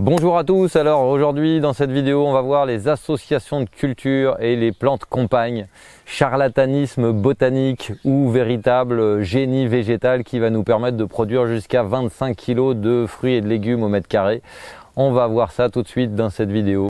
Bonjour à tous, alors aujourd'hui dans cette vidéo on va voir les associations de culture et les plantes compagnes, charlatanisme botanique ou véritable génie végétal qui va nous permettre de produire jusqu'à 25 kg de fruits et de légumes au mètre carré. On va voir ça tout de suite dans cette vidéo.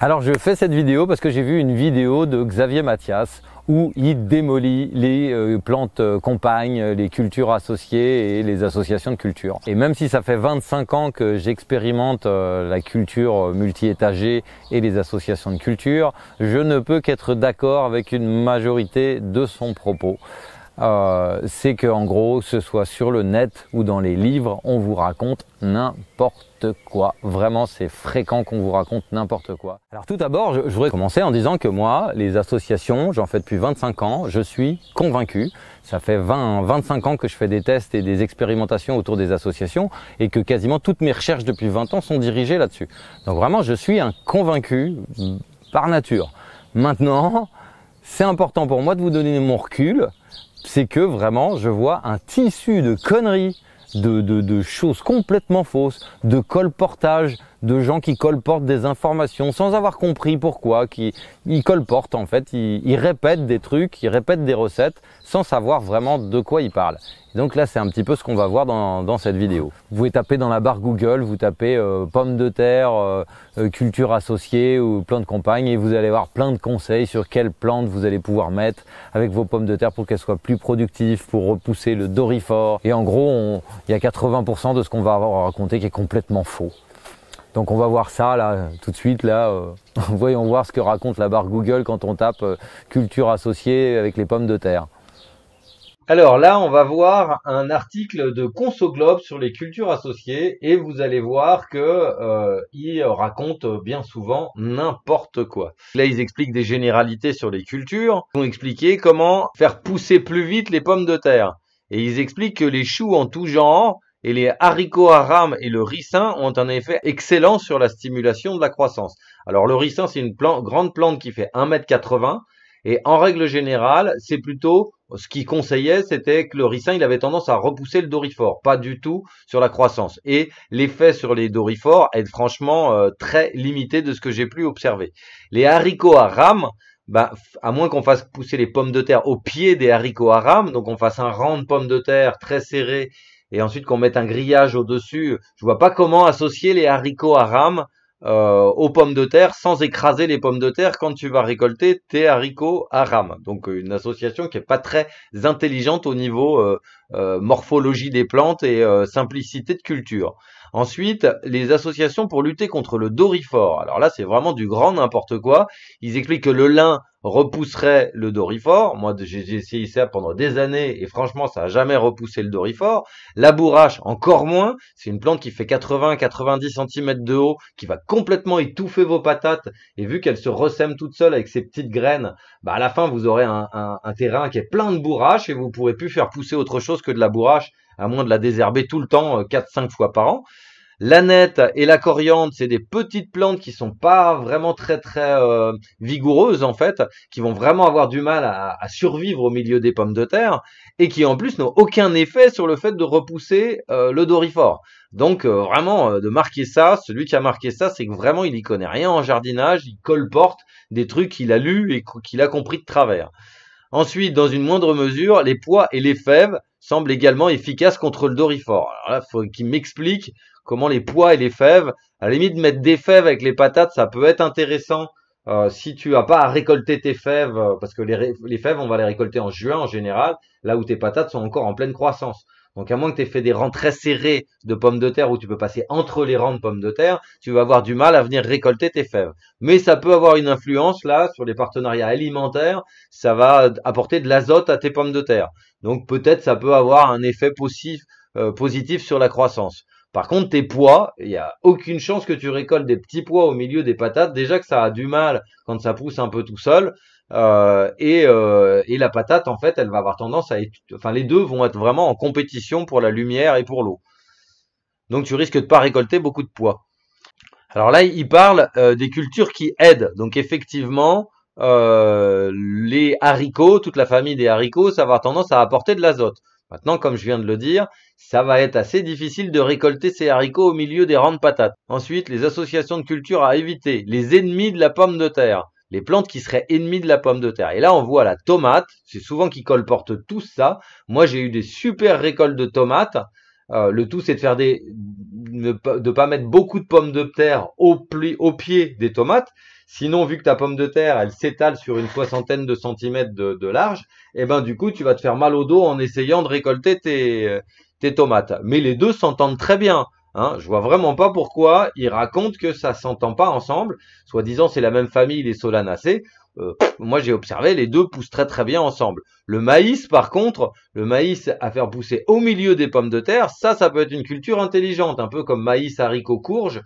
Alors je fais cette vidéo parce que j'ai vu une vidéo de Xavier Mathias où il démolit les euh, plantes euh, compagnes, euh, les cultures associées et les associations de culture. Et même si ça fait 25 ans que j'expérimente la culture multi-étagée et les associations de culture, je ne peux qu'être d'accord avec une majorité de son propos. Euh, c'est que en gros, ce soit sur le net ou dans les livres, on vous raconte n'importe quoi. Vraiment, c'est fréquent qu'on vous raconte n'importe quoi. Alors tout d'abord, je, voudrais commencer en disant que moi, les associations, j'en fais depuis 25 ans, je suis convaincu. Ça fait 20, 25 ans que je fais des tests et des expérimentations autour des associations et que quasiment toutes mes recherches depuis 20 ans sont dirigées là-dessus. Donc vraiment, je suis un convaincu par nature. Maintenant, c'est important pour moi de vous donner mon recul c'est que vraiment, je vois un tissu de conneries, de, de, choses complètement fausses, de colportage, de gens qui colportent des informations sans avoir compris pourquoi, qui ils colportent en fait, ils, répètent des trucs, ils répètent des recettes sans savoir vraiment de quoi ils parlent. donc là, c'est un petit peu ce qu'on va voir dans, cette vidéo. Vous pouvez taper dans la barre Google, vous tapez euh, pommes de terre, euh, euh, culture associée ou de compagnes et vous allez avoir plein de conseils sur quelles plantes vous allez pouvoir mettre avec vos pommes de terre pour qu'elles soient plus productives, pour repousser le dorifort. Et en gros, il y a 80% de ce qu'on va avoir à raconter qui est complètement faux. Donc on va voir ça là tout de suite là. Euh, voyons voir ce que raconte la barre Google quand on tape euh, culture associée avec les pommes de terre. Alors là, on va voir un article de Consoglobe sur les cultures associées et vous allez voir que euh, racontent bien souvent n'importe quoi. Là, ils expliquent des généralités sur les cultures. Ils vont expliquer comment faire pousser plus vite les pommes de terre. Et ils expliquent que les choux en tout genre et les haricots à rame et le ricin ont un effet excellent sur la stimulation de la croissance. Alors le ricin, c'est une grande plante qui fait 1m80. Et en règle générale, c'est plutôt ce qui conseillait, c'était que le ricin, il avait tendance à repousser le dorifort, pas du tout sur la croissance. Et l'effet sur les doriforts est franchement euh, très limité de ce que j'ai pu observer. Les haricots à rame, bah, à moins qu'on fasse pousser les pommes de terre au pied des haricots à rame, donc on fasse un rang de pommes de terre très serré et ensuite qu'on mette un grillage au-dessus. Je vois pas comment associer les haricots à euh, aux pommes de terre sans écraser les pommes de terre quand tu vas récolter tes haricots à Donc une association qui est pas très intelligente au niveau euh, euh, morphologie des plantes et simplicité de culture. Ensuite, les associations pour lutter contre le dorifort. Alors là, c'est vraiment du grand n'importe quoi. Ils expliquent que le lin repousserait le dorifort. Moi, j'ai essayé ça pendant des années et franchement, ça a jamais repoussé le dorifort. La bourrache, encore moins. C'est une plante qui fait 80-90 cm de haut, qui va complètement étouffer vos patates. Et vu qu'elle se ressème toute seule avec ses petites graines, bah à la fin, vous aurez un, terrain qui est plein de bourrache et vous pourrez plus faire pousser autre chose que de la bourrache, à moins de la désherber tout le temps, 4-5 euh, fois par an. L'aneth et la coriandre, c'est des petites plantes qui sont pas vraiment très très euh, vigoureuses en fait, qui vont vraiment avoir du mal à, survivre au milieu des pommes de terre et qui en plus n'ont aucun effet sur le fait de repousser euh, le dorifor. Donc euh, vraiment de marquer ça, celui qui a marqué ça, c'est que vraiment il y connaît rien en jardinage, il colporte des trucs qu'il a lus et qu'il a compris de travers. Ensuite, dans une moindre mesure, les pois et les fèves semblent également efficaces contre le dorifor. Alors là, faut qu'il m'explique comment les pois et les fèves. À la limite, mettre des fèves avec les patates, ça peut être intéressant euh, si tu n'as pas à récolter tes fèves, euh, parce que les, les, fèves, on va les récolter en juin en général, là où tes patates sont encore en pleine croissance. Donc à moins que tu aies fait des rangs très serrés de pommes de terre où tu peux passer entre les rangs de pommes de terre, tu vas avoir du mal à venir récolter tes fèves. Mais ça peut avoir une influence là sur les partenariats alimentaires, ça va apporter de l'azote à tes pommes de terre. Donc peut-être ça peut avoir un effet positif, euh, positif sur la croissance. Par contre, tes pois, il n'y a aucune chance que tu récoltes des petits pois au milieu des patates. Déjà que ça a du mal quand ça pousse un peu tout seul. Euh, euh, et, la patate, en fait, elle va avoir tendance à... Être, enfin, les deux vont être vraiment en compétition pour la lumière et pour l'eau. Donc tu risques de pas récolter beaucoup de pois. Alors là, il parle euh, des cultures qui aident. Donc effectivement, les haricots, toute la famille des haricots, ça va avoir tendance à apporter de l'azote. Maintenant, comme je viens de le dire, ça va être assez difficile de récolter ces haricots au milieu des rangs de patates. Ensuite, les associations de culture à éviter, les ennemis de la pomme de terre, les plantes qui seraient ennemies de la pomme de terre. Et là, on voit la tomate, c'est souvent qui colporte tout ça. Moi, j'ai eu des super récoltes de tomates. Euh, le tout, c'est de faire des, pas mettre beaucoup de pommes de terre au, pied des tomates. Sinon, vu que ta pomme de terre, elle s'étale sur une soixantaine de centimètres de, large, et eh ben du coup, tu vas te faire mal au dos en essayant de récolter tes, tes tomates. Mais les deux s'entendent très bien. Hein, je vois vraiment pas pourquoi ils racontent que ça s'entend pas ensemble. Soi-disant, c'est la même famille, les Solanacées. Euh, moi j'ai observé, les deux poussent très très bien ensemble. Le maïs, par contre, le maïs à faire pousser au milieu des pommes de terre, ça, ça peut être une culture intelligente, un peu comme maïs, haricot, courge.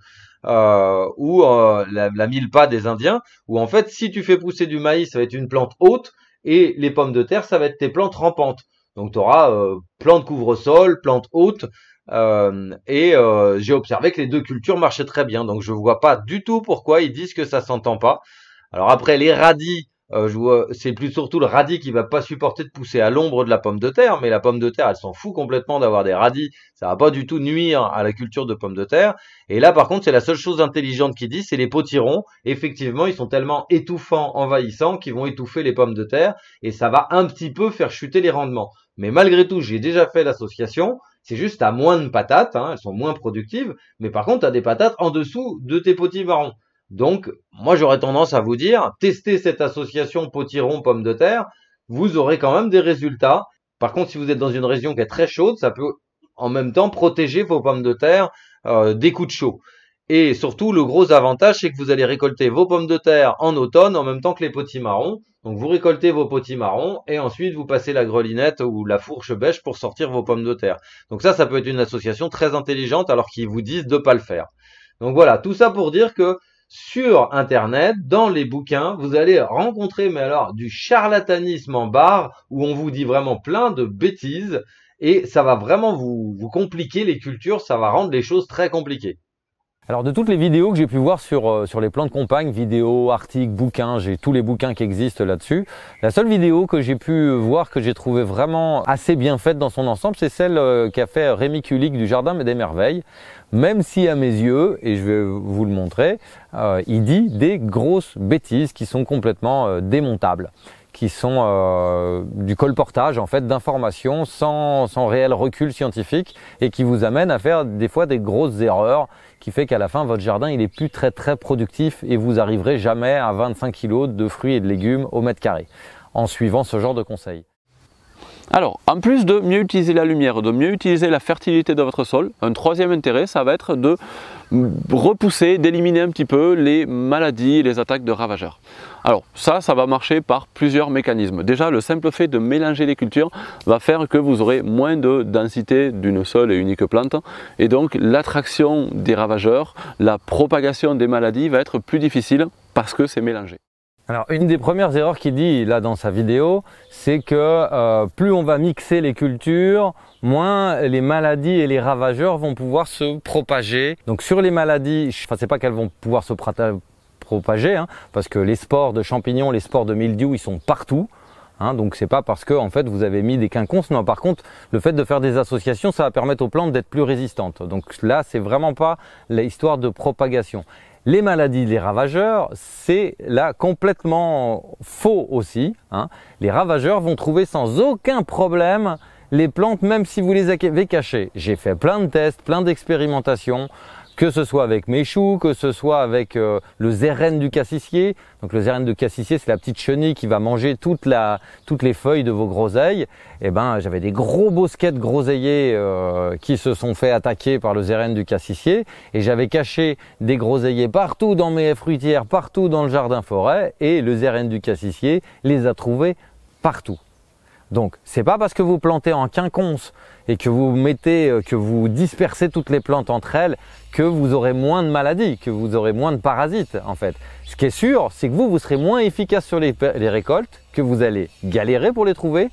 Euh, ou euh, la, mille milpa des Indiens, où en fait, si tu fais pousser du maïs, ça va être une plante haute, et les pommes de terre, ça va être tes plantes rampantes. Donc tu auras plantes plante couvre-sol, plante haute, et j'ai observé que les deux cultures marchaient très bien, donc je vois pas du tout pourquoi ils disent que ça s'entend pas. Alors après, les radis, euh, c'est plus surtout le radis qui va pas supporter de pousser à l'ombre de la pomme de terre, mais la pomme de terre, elle s'en fout complètement d'avoir des radis, ça va pas du tout nuire à la culture de pommes de terre. Et là, par contre, c'est la seule chose intelligente qu'ils disent, c'est les potirons. Effectivement, ils sont tellement étouffants, envahissants, qu'ils vont étouffer les pommes de terre, et ça va un petit peu faire chuter les rendements. Mais malgré tout, j'ai déjà fait l'association. C'est juste à moins de patates, hein, elles sont moins productives, mais par contre, tu as des patates en dessous de tes potirons. Donc, moi, j'aurais tendance à vous dire, testez cette association potiron-pomme de terre, vous aurez quand même des résultats. Par contre, si vous êtes dans une région qui est très chaude, ça peut en même temps protéger vos pommes de terre euh, des coups de chaud. Et surtout, le gros avantage, c'est que vous allez récolter vos pommes de terre en automne en même temps que les marrons Donc, vous récoltez vos marrons et ensuite vous passez la grelinette ou la fourche bêche pour sortir vos pommes de terre. Donc ça, ça peut être une association très intelligente alors qu'ils vous disent de pas le faire. Donc voilà, tout ça pour dire que sur Internet, dans les bouquins, vous allez rencontrer, mais alors, du charlatanisme en barre, où on vous dit vraiment plein de bêtises, et ça va vraiment vous, vous compliquer les cultures, ça va rendre les choses très compliquées. Alors de toutes les vidéos que j'ai pu voir sur, euh, sur les plans de compagne, vidéos, articles, bouquins, j'ai tous les bouquins qui existent là-dessus. La seule vidéo que j'ai pu voir que j'ai trouvé vraiment assez bien faite dans son ensemble, c'est celle euh, qu'a fait Rémi Kulik du Jardin des Merveilles, même si à mes yeux, et je vais vous le montrer, euh, il dit des grosses bêtises qui sont complètement euh, démontables qui sont euh, du colportage en fait d'informations sans, sans, réel recul scientifique et qui vous amène à faire des fois des grosses erreurs qui fait qu'à la fin votre jardin il est plus très très productif et vous arriverez jamais à 25 kg de fruits et de légumes au mètre carré en suivant ce genre de conseils. Alors, en plus de mieux utiliser la lumière, de mieux utiliser la fertilité de votre sol, un troisième intérêt, ça va être de repousser, d'éliminer un petit peu les maladies les attaques de ravageurs. Alors ça, ça va marcher par plusieurs mécanismes. Déjà, le simple fait de mélanger les cultures va faire que vous aurez moins de densité d'une seule et unique plante et donc l'attraction des ravageurs, la propagation des maladies va être plus difficile parce que c'est mélangé. Alors une des premières erreurs qu'il dit là dans sa vidéo, c'est que euh, plus on va mixer les cultures, moins les maladies et les ravageurs vont pouvoir se propager. Donc sur les maladies, enfin c'est pas qu'elles vont pouvoir se propager, hein, parce que les spores de champignons, les spores de mildiou, ils sont partout. Donc hein. donc c'est pas parce que en fait vous avez mis des quinconces. Non, par contre, le fait de faire des associations, ça va permettre aux plantes d'être plus résistantes. Donc là, c'est vraiment pas l'histoire de propagation. Les maladies des ravageurs, c'est là complètement faux aussi. Hein. Les ravageurs vont trouver sans aucun problème les plantes même si vous les avez cachées. J'ai fait plein de tests, plein d'expérimentations que ce soit avec mes choux, que ce soit avec euh, le zérène du cassissier. Donc le zérène du cassissier, c'est la petite chenille qui va manger toutes les feuilles de vos groseilles. Et eh ben, j'avais des gros bosquets de groseilliers euh, qui se sont fait attaquer par le zérène du cassissier, et j'avais caché des groseilliers partout dans mes fruitières, partout dans le jardin forêt, et le zérène du cassissier les a trouvés partout. Donc, c'est pas parce que vous plantez en quinconce et que vous mettez, euh, que vous dispersez toutes les plantes entre elles, que vous aurez moins de maladies, que vous aurez moins de parasites, en fait. Ce qui est sûr, c'est que vous, vous serez moins efficace sur les, récoltes, que vous allez galérer pour les trouver.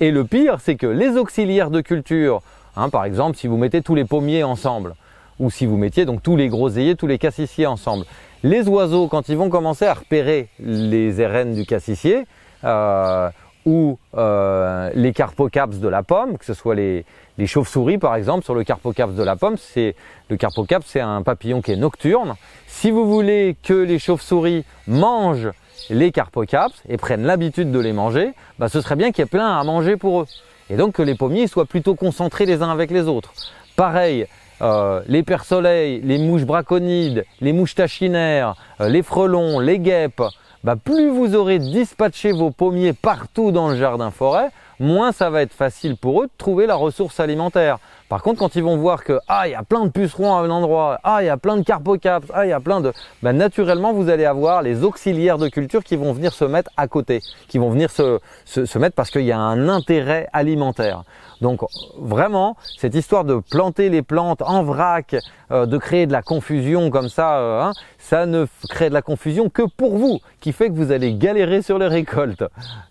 Et le pire, c'est que les auxiliaires de culture, hein, par exemple, si vous mettez tous les pommiers ensemble, ou si vous mettiez donc tous les groseilliers, tous les cassissiers ensemble, les oiseaux, quand ils vont commencer à repérer les RN du cassissier, euh, ou euh, les carpocaps de la pomme, que ce soit les, chauves-souris par exemple, sur le carpocaps de la pomme, c'est le carpocaps, c'est un papillon qui est nocturne. Si vous voulez que les chauves-souris mangent les carpocaps et prennent l'habitude de les manger, bah, ce serait bien qu'il y ait plein à manger pour eux. Et donc que les pommiers soient plutôt concentrés les uns avec les autres. Pareil, euh, les persoleils, les mouches braconides, les mouches tachinaires, euh, les frelons, les guêpes, bah plus vous aurez dispatché vos pommiers partout dans le jardin forêt, moins ça va être facile pour eux de trouver la ressource alimentaire. Par contre, quand ils vont voir que ah il y a plein de pucerons à un endroit, ah il y a plein de carpocaps, ah il y a plein de, bah, naturellement vous allez avoir les auxiliaires de culture qui vont venir se mettre à côté, qui vont venir se, se mettre parce qu'il y a un intérêt alimentaire. Donc vraiment, cette histoire de planter les plantes en vrac, euh, de créer de la confusion comme ça, euh, hein, ça ne crée de la confusion que pour vous, qui fait que vous allez galérer sur les récoltes.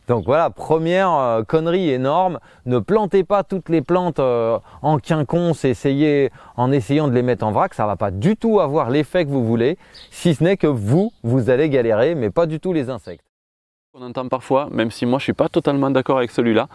Donc voilà, première euh, connerie énorme, ne plantez pas toutes les plantes en quinconce, essayez, en essayant de les mettre en vrac, ça va pas du tout avoir l'effet que vous voulez, si ce n'est que vous, vous allez galérer, mais pas du tout les insectes. On entend parfois, même si moi je suis pas totalement d'accord avec celui-là,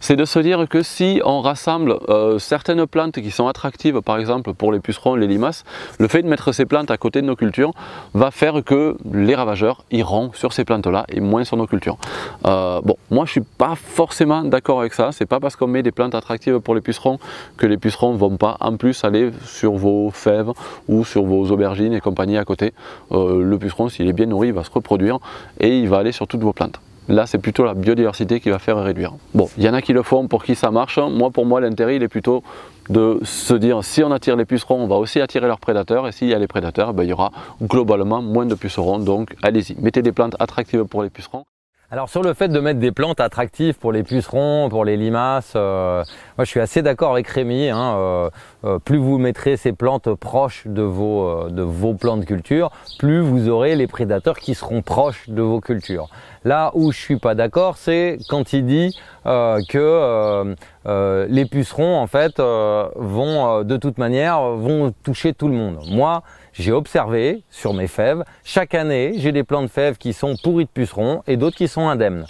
c'est de se dire que si on rassemble euh, certaines plantes qui sont attractives, par exemple pour les pucerons, les limaces, le fait de mettre ces plantes à côté de nos cultures va faire que les ravageurs iront sur ces plantes-là et moins sur nos cultures. Euh, bon, moi je suis pas forcément d'accord avec ça, c'est pas parce qu'on met des plantes attractives pour les pucerons que les pucerons vont pas en plus aller sur vos fèves ou sur vos aubergines et compagnie à côté. Euh, le puceron, s'il est bien nourri, va se reproduire et il va aller sur toutes vos plantes. Là, c'est plutôt la biodiversité qui va faire réduire. Bon, il y en a qui le font, pour qui ça marche. Hein. Moi, pour moi, l'intérêt, il est plutôt de se dire si on attire les pucerons, on va aussi attirer leurs prédateurs. Et s'il y a les prédateurs, ben, il y aura globalement moins de pucerons. Donc, allez-y, mettez des plantes attractives pour les pucerons. Alors sur le fait de mettre des plantes attractives pour les pucerons, pour les limaces, euh, moi je suis assez d'accord avec Rémi. Hein, euh, euh, plus vous mettrez ces plantes proches de vos de vos plantes de culture, plus vous aurez les prédateurs qui seront proches de vos cultures. Là où je suis pas d'accord, c'est quand il dit que les pucerons en fait vont de toute manière vont toucher tout le monde. Moi, j'ai observé sur mes fèves, chaque année, j'ai des plants de fèves qui sont pourris de pucerons et d'autres qui sont indemnes.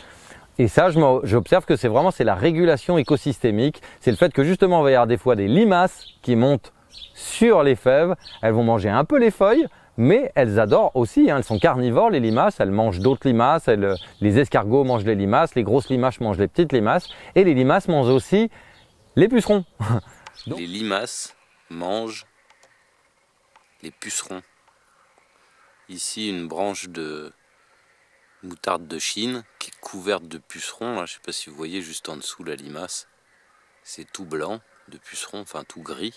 Et ça, j'observe que c'est vraiment c'est la régulation écosystémique. C'est le fait que justement, on va y avoir des fois des limaces qui montent sur les fèves. Elles vont manger un peu les feuilles, mais elles adorent aussi. Hein. Elles sont carnivores, les limaces. Elles mangent d'autres limaces. Euh, les escargots mangent les limaces. Les grosses limaces mangent les petites limaces. Et les limaces mangent aussi les pucerons. les limaces mangent les pucerons. Ici, une branche de moutarde de Chine qui est couverte de pucerons. je ne sais pas si vous voyez juste en dessous la limace. C'est tout blanc de pucerons, enfin tout gris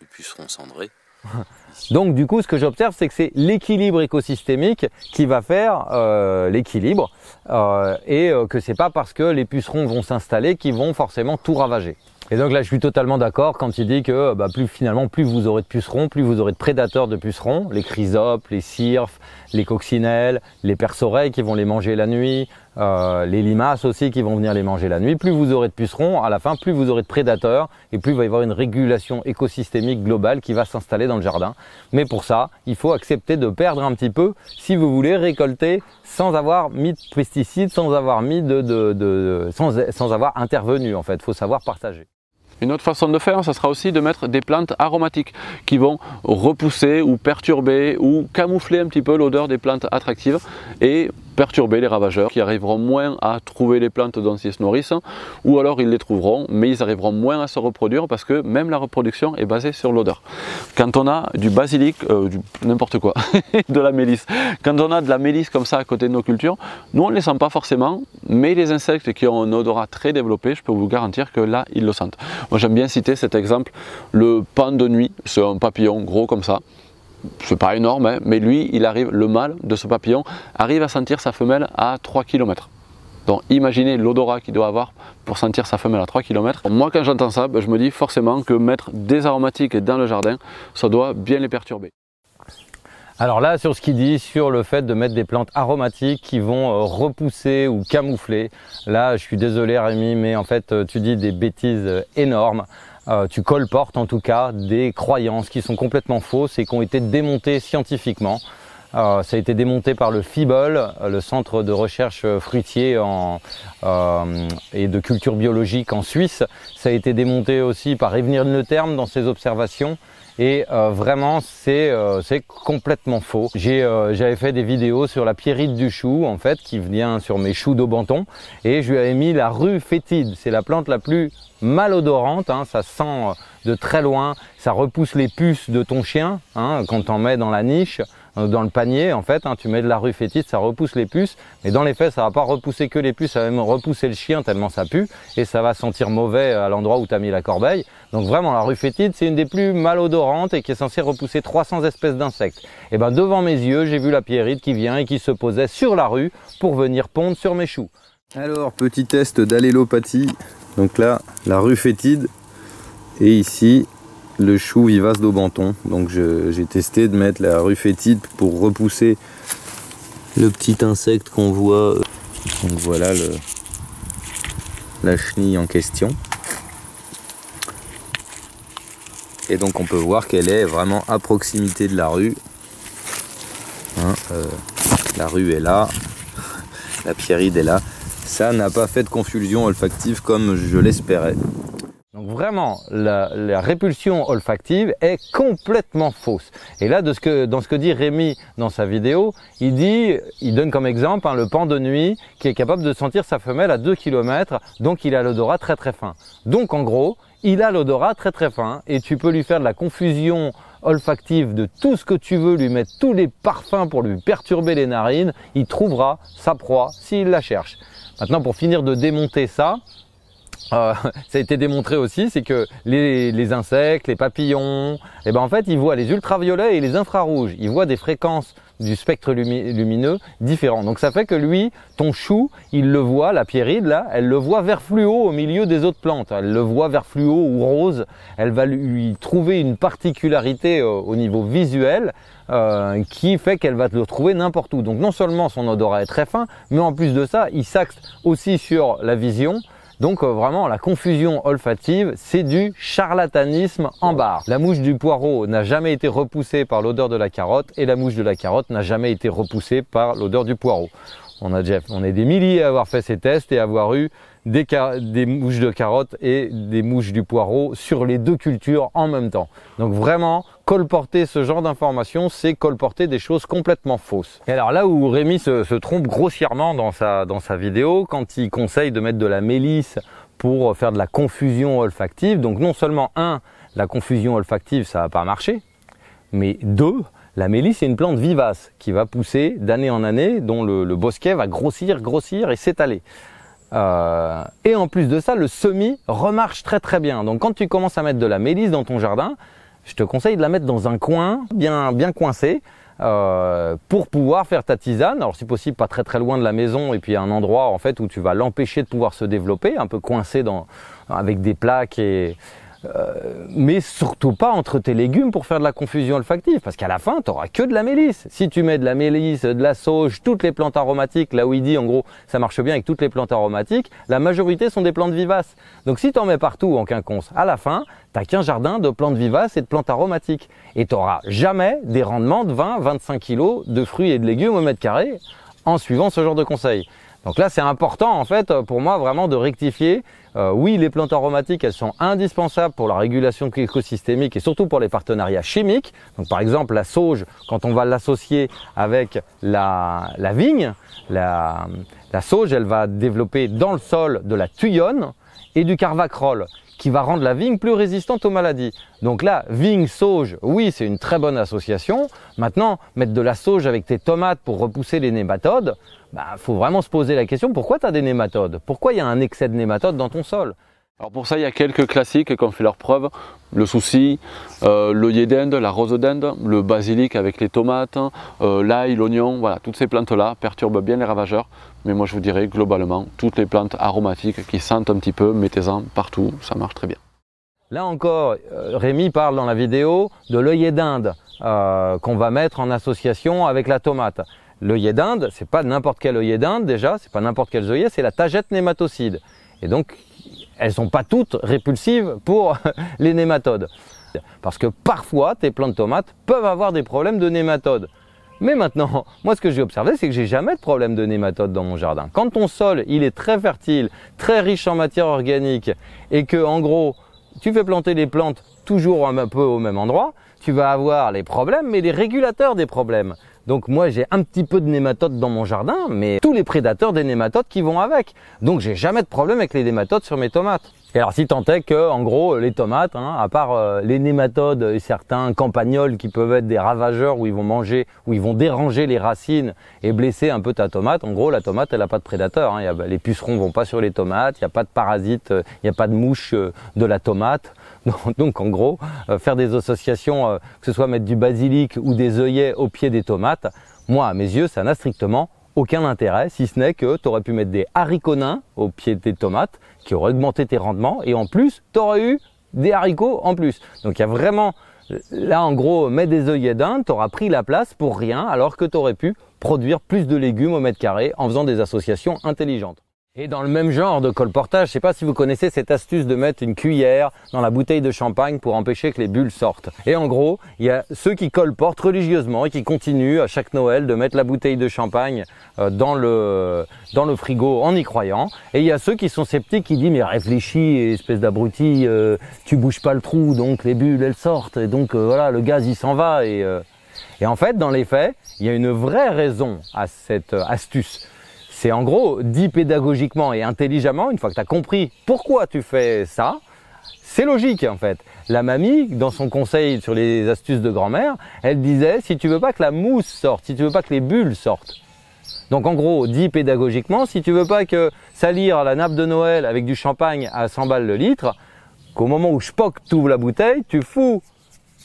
de pucerons cendrés. Donc du coup, ce que j'observe, c'est que c'est l'équilibre écosystémique qui va faire euh, l'équilibre euh, et euh, que c'est pas parce que les pucerons vont s'installer qu'ils vont forcément tout ravager. Et donc là, je suis totalement d'accord quand il dit que bah, plus finalement, plus vous aurez de pucerons, plus vous aurez de prédateurs de pucerons, les chrysopes, les cirfes, les coccinelles, les perce-oreilles qui vont les manger la nuit, euh, les limaces aussi qui vont venir les manger la nuit. Plus vous aurez de pucerons, à la fin, plus vous aurez de prédateurs et plus il va y avoir une régulation écosystémique globale qui va s'installer dans le jardin. Mais pour ça, il faut accepter de perdre un petit peu si vous voulez récolter sans avoir mis de pesticides, sans avoir mis de, de, de, sans, sans avoir intervenu en fait. Faut savoir partager. Une autre façon de faire, ça sera aussi de mettre des plantes aromatiques qui vont repousser ou perturber ou camoufler un petit peu l'odeur des plantes attractives et perturber les ravageurs qui arriveront moins à trouver les plantes dont ils se nourrissent ou alors ils les trouveront mais ils arriveront moins à se reproduire parce que même la reproduction est basée sur l'odeur. Quand on a du basilic, euh, n'importe quoi, de la mélisse, quand on a de la mélisse comme ça à côté de nos cultures, nous on ne les sent pas forcément mais les insectes qui ont un odorat très développé, je peux vous garantir que là ils le sentent. Moi j'aime bien citer cet exemple, le pan de nuit, c'est un papillon gros comme ça, c'est pas énorme, hein, mais lui, il arrive, le mâle de ce papillon arrive à sentir sa femelle à 3 km. Donc imaginez l'odorat qu'il doit avoir pour sentir sa femelle à 3 km. Moi quand j'entends ça, ben, je me dis forcément que mettre des aromatiques dans le jardin, ça doit bien les perturber. Alors là, sur ce qu'il dit, sur le fait de mettre des plantes aromatiques qui vont euh, repousser ou camoufler, là, je suis désolé Rémi, mais en fait, euh, tu dis des bêtises euh, énormes. Euh, tu colportes en tout cas des croyances qui sont complètement fausses et qui ont été démontées scientifiquement. Euh, ça a été démonté par le FIBOL, euh, le centre de recherche fruitier et de culture biologique en Suisse. Ça a été démonté aussi par le Terme dans ses observations. Et euh, vraiment, euh, c'est complètement faux. Euh, j'avais fait des vidéos sur la pierrite du chou, en fait, qui vient sur mes choux d'Aubenton. Et je lui avais mis la rue fétide. C'est la plante la plus malodorante. Hein. ça sent de très loin. Ça repousse les puces de ton chien hein, quand en mets dans la niche. Euh, dans le panier en fait. Hein, tu mets de la fétide, ça repousse les puces, mais dans les faits, ça va pas repousser que les puces, ça va même repousser le chien tellement ça pue et ça va sentir mauvais à l'endroit où tu as mis la corbeille. Donc vraiment, la fétide, c'est une des plus malodorantes et qui est censée repousser 300 espèces d'insectes. Et eh ben devant mes yeux, j'ai vu la pierrite qui vient et qui se posait sur la rue pour venir pondre sur mes choux. Alors, petit test d'allélopathie. Donc là, la fétide. Et ici, le chou vivace d'Aubenton. Donc j'ai testé de mettre la fétide pour repousser le petit insecte qu'on voit. Euh, donc voilà la chenille en question. Et donc on peut voir qu'elle est vraiment à proximité de la rue. Hein, euh, la rue est là, la pierride est là. Ça n'a pas fait de confusion olfactive comme je l'espérais vraiment, la, répulsion olfactive est complètement fausse. Et là, dans ce que dit Rémi dans sa vidéo, il dit, il donne comme exemple hein, le pan de nuit qui est capable de sentir sa femelle à 2 km, donc il a l'odorat très très fin. Donc en gros, il a l'odorat très très fin et tu peux lui faire de la confusion olfactive de tout ce que tu veux, lui mettre tous les parfums pour lui perturber les narines, il trouvera sa proie s'il la cherche. Maintenant, pour finir de démonter ça, ah, ça a été démontré aussi, c'est que les, insectes, les papillons, eh ben en fait, ils voient les ultraviolets et les infrarouges. Ils voient des fréquences du spectre lumineux différents. Donc ça fait que lui, ton chou, il le voit, la pierride là, elle le voit vert fluo au milieu des autres plantes. Elle le voit vert fluo ou rose. Elle va lui trouver une particularité euh, au niveau visuel euh, qui fait qu'elle va le trouver n'importe où. Donc non seulement son odorat est très fin, mais en plus de ça, il s'axe aussi sur la vision. Donc euh, vraiment, la confusion olfative, c'est du charlatanisme en barre. La mouche du poireau n'a jamais été repoussée par l'odeur de la carotte et la mouche de la carotte n'a jamais été repoussée par l'odeur du poireau. On a déjà, on est des milliers à avoir fait ces tests et à avoir eu des, mouches de carotte et des mouches du poireau sur les deux cultures en même temps. Donc vraiment, colporter ce genre d'informations, c'est colporter des choses complètement fausses. Et alors là où Rémi se, trompe grossièrement dans sa, dans sa vidéo, quand il conseille de mettre de la mélisse pour faire de la confusion olfactive, donc non seulement un, la confusion olfactive, ça va pas marcher, mais deux, la mélisse est une plante vivace qui va pousser d'année en année, dont le, bosquet va grossir, grossir et s'étaler. Euh, et en plus de ça, le semis remarche très très bien. Donc quand tu commences à mettre de la mélisse dans ton jardin, je te conseille de la mettre dans un coin bien, bien coincé. Euh, pour pouvoir faire ta tisane. Alors si possible pas très très loin de la maison et puis un endroit en fait où tu vas l'empêcher de pouvoir se développer, un peu coincé dans, avec des plaques et, euh, mais surtout pas entre tes légumes pour faire de la confusion olfactive, parce qu'à la fin, tu n'auras que de la mélisse. Si tu mets de la mélisse, de la sauge, toutes les plantes aromatiques, là où il dit en gros, ça marche bien avec toutes les plantes aromatiques, la majorité sont des plantes vivaces. Donc si tu en mets partout en quinconce, à la fin, tu qu'un jardin de plantes vivaces et de plantes aromatiques. Et tu jamais des rendements de 20-25 kg de fruits et de légumes au mètre carré en suivant ce genre de conseils. Donc là, c'est important en fait euh, pour moi vraiment de rectifier. Euh, oui, les plantes aromatiques, elles sont indispensables pour la régulation écosystémique et surtout pour les partenariats chimiques. Donc par exemple, la sauge, quand on va l'associer avec la, vigne, la, la sauge, elle va développer dans le sol de la tuyonne et du Carvacrol qui va rendre la vigne plus résistante aux maladies. Donc là, vigne, sauge, oui, c'est une très bonne association. Maintenant, mettre de la sauge avec tes tomates pour repousser les nématodes, il bah, faut vraiment se poser la question pourquoi tu as des nématodes Pourquoi il y a un excès de nématodes dans ton sol alors pour ça, il y a quelques classiques qui ont fait leur preuve. Le souci, euh, l'œillet d'Inde, la rose d'Inde, le basilic avec les tomates, euh, l'ail, l'oignon, voilà, toutes ces plantes-là perturbent bien les ravageurs. Mais moi, je vous dirais globalement, toutes les plantes aromatiques qui sentent un petit peu, mettez-en partout, ça marche très bien. Là encore, euh, Rémi parle dans la vidéo de l'œillet d'Inde euh, qu'on va mettre en association avec la tomate. L'œillet d'Inde, c'est pas n'importe quel œillet d'Inde déjà, c'est pas n'importe quel œillet, c'est la tagette nématocide. Et donc, elles sont pas toutes répulsives pour les nématodes. Parce que parfois, tes plantes tomates peuvent avoir des problèmes de nématodes. Mais maintenant, moi ce que j'ai observé, c'est que j'ai jamais de problème de nématodes dans mon jardin. Quand ton sol, il est très fertile, très riche en matière organique, et que en gros, tu fais planter les plantes toujours un peu au même endroit, tu vas avoir les problèmes, mais les régulateurs des problèmes. Donc moi j'ai un petit peu de nématodes dans mon jardin, mais tous les prédateurs des nématodes qui vont avec. Donc j'ai jamais de problème avec les nématodes sur mes tomates. Et alors si tant est que, en gros, les tomates, hein, à part euh, les nématodes et certains campagnols qui peuvent être des ravageurs où ils vont manger, où ils vont déranger les racines et blesser un peu ta tomate, en gros la tomate elle n'a pas de prédateur. Hein, y a, bah, les pucerons vont pas sur les tomates, il n'y a pas de parasites, euh, il n'y a pas de mouches euh, de la tomate. Donc en gros, euh, faire des associations, euh, que ce soit mettre du basilic ou des œillets au pied des tomates, moi à mes yeux, ça n'a strictement aucun intérêt, si ce n'est que tu aurais pu mettre des haricots nains au pied des tomates, qui auraient augmenté tes rendements, et en plus, tu aurais eu des haricots en plus. Donc il y a vraiment, là en gros, mets des œillets d'Inde, tu pris la place pour rien, alors que tu aurais pu produire plus de légumes au mètre carré en faisant des associations intelligentes. Et dans le même genre de colportage, je ne sais pas si vous connaissez cette astuce de mettre une cuillère dans la bouteille de champagne pour empêcher que les bulles sortent. Et en gros, il y a ceux qui colportent religieusement et qui continuent à chaque Noël de mettre la bouteille de champagne euh, dans le, dans le frigo en y croyant. Et il y a ceux qui sont sceptiques qui disent mais réfléchis, espèce d'abruti, euh, tu bouges pas le trou, donc les bulles elles sortent. Et donc euh, voilà, le gaz il s'en va. et en fait, dans les faits, il y a une vraie raison à cette astuce c'est en gros, dit pédagogiquement et intelligemment, une fois que tu as compris pourquoi tu fais ça, c'est logique en fait. La mamie, dans son conseil sur les astuces de grand-mère, elle disait si tu veux pas que la mousse sorte, si tu veux pas que les bulles sortent. Donc en gros, dit pédagogiquement, si tu veux pas que salir la nappe de Noël avec du champagne à 100 balles le litre, qu'au moment où je poque tout la bouteille, tu fous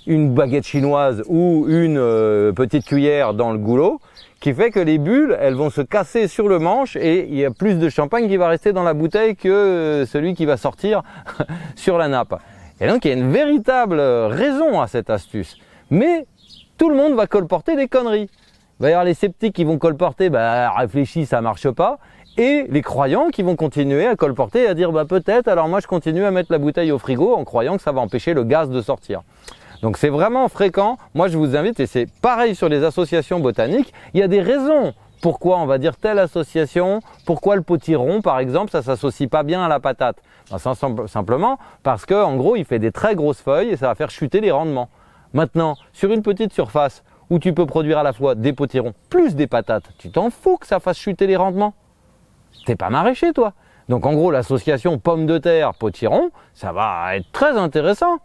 une baguette chinoise ou une euh, petite cuillère dans le goulot, qui fait que les bulles, elles vont se casser sur le manche et il y a plus de champagne qui va rester dans la bouteille que euh, celui qui va sortir sur la nappe. Et donc il y a une véritable euh, raison à cette astuce. Mais tout le monde va colporter des conneries. Il va y avoir les sceptiques qui vont colporter, bah réfléchis, ça marche pas. Et les croyants qui vont continuer à colporter, à dire bah peut-être, alors moi je continue à mettre la bouteille au frigo en croyant que ça va empêcher le gaz de sortir. Donc c'est vraiment fréquent. Moi, je vous invite, et c'est pareil sur les associations botaniques, il y a des raisons pourquoi on va dire telle association, pourquoi le potiron par exemple, ça s'associe pas bien à la patate. Ben, simplement parce que en gros, il fait des très grosses feuilles et ça va faire chuter les rendements. Maintenant, sur une petite surface où tu peux produire à la fois des potirons plus des patates, tu t'en fous que ça fasse chuter les rendements. T'es pas maraîcher toi. Donc en gros, l'association pomme de terre potiron, ça va être très intéressant.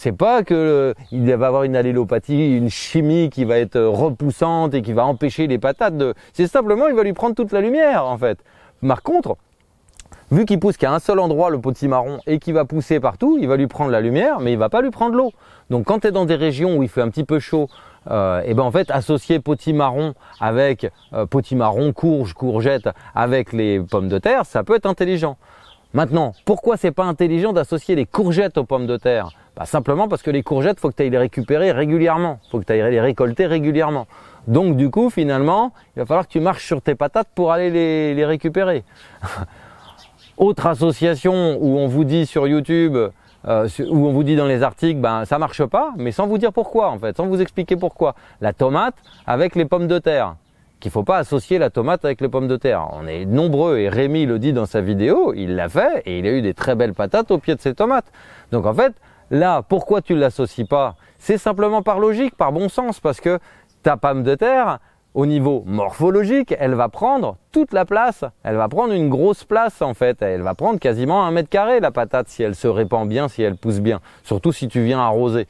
C'est pas que euh, il va avoir une allélopathie, une chimie qui va être euh, repoussante et qui va empêcher les patates de. C'est simplement, il va lui prendre toute la lumière en fait. Par contre, vu qu'il pousse qu'à un seul endroit le potimarron et qu'il va pousser partout, il va lui prendre la lumière, mais il va pas lui prendre l'eau. Donc quand tu es dans des régions où il fait un petit peu chaud, euh, ben en fait associer potimarron avec potimarron, courge, courgette avec les pommes de terre, ça peut être intelligent. Maintenant, pourquoi c'est pas intelligent d'associer les courgettes aux pommes de terre bah Simplement parce que les courgettes, faut que tu ailles les récupérer régulièrement, faut que tu ailles les récolter régulièrement. Donc du coup, finalement, il va falloir que tu marches sur tes patates pour aller les, les récupérer. Autre association où on vous dit sur YouTube, euh, où on vous dit dans les articles, ben ça marche pas, mais sans vous dire pourquoi en fait, sans vous expliquer pourquoi. La tomate avec les pommes de terre qu'il faut pas associer la tomate avec les pommes de terre. On est nombreux et Rémi le dit dans sa vidéo, il l'a fait et il a eu des très belles patates au pied de ses tomates. Donc en fait, Là, pourquoi tu ne l'associes pas C'est simplement par logique, par bon sens, parce que ta pomme de terre, au niveau morphologique, elle va prendre toute la place. Elle va prendre une grosse place en fait. Elle va prendre quasiment un mètre carré la patate si elle se répand bien, si elle pousse bien. Surtout si tu viens arroser.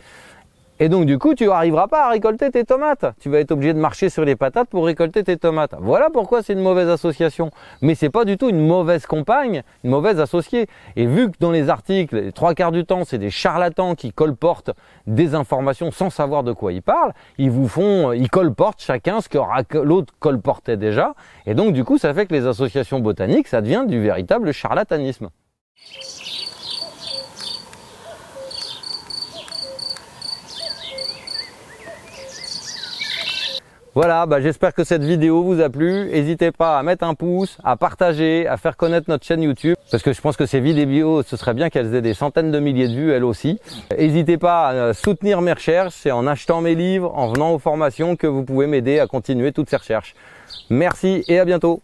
Et donc du coup, tu n'arriveras pas à récolter tes tomates. Tu vas être obligé de marcher sur les patates pour récolter tes tomates. Voilà pourquoi c'est une mauvaise association. Mais c'est pas du tout une mauvaise compagne, une mauvaise associée. Et vu que dans les articles, les trois quarts du temps, c'est des charlatans qui colportent des informations sans savoir de quoi ils parlent, ils vous font, euh, ils colportent chacun ce que l'autre colportait déjà. Et donc du coup, ça fait que les associations botaniques, ça devient du véritable charlatanisme. Voilà, bah, j'espère que cette vidéo vous a plu. N'hésitez pas à mettre un pouce, à partager, à faire connaître notre chaîne YouTube. Parce que je pense que ces vidéos, ce serait bien qu'elles aient des centaines de milliers de vues, elles aussi. N'hésitez pas à euh, soutenir mes recherches. C'est en achetant mes livres, en venant aux formations que vous pouvez m'aider à continuer toutes ces recherches. Merci et à bientôt.